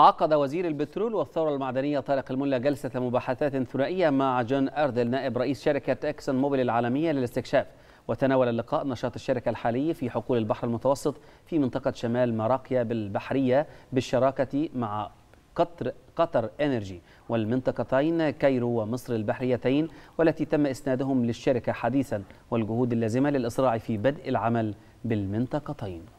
عقد وزير البترول والثورة المعدنية طارق الملا جلسة مباحثات ثنائية مع جون أردل نائب رئيس شركة إكسون موبيل العالمية للاستكشاف وتناول اللقاء نشاط الشركة الحالي في حقول البحر المتوسط في منطقة شمال مراقيا بالبحرية بالشراكة مع قطر قطر انرجي والمنطقتين كايرو ومصر البحريتين والتي تم اسنادهم للشركه حديثا والجهود اللازمه للاسراع في بدء العمل بالمنطقتين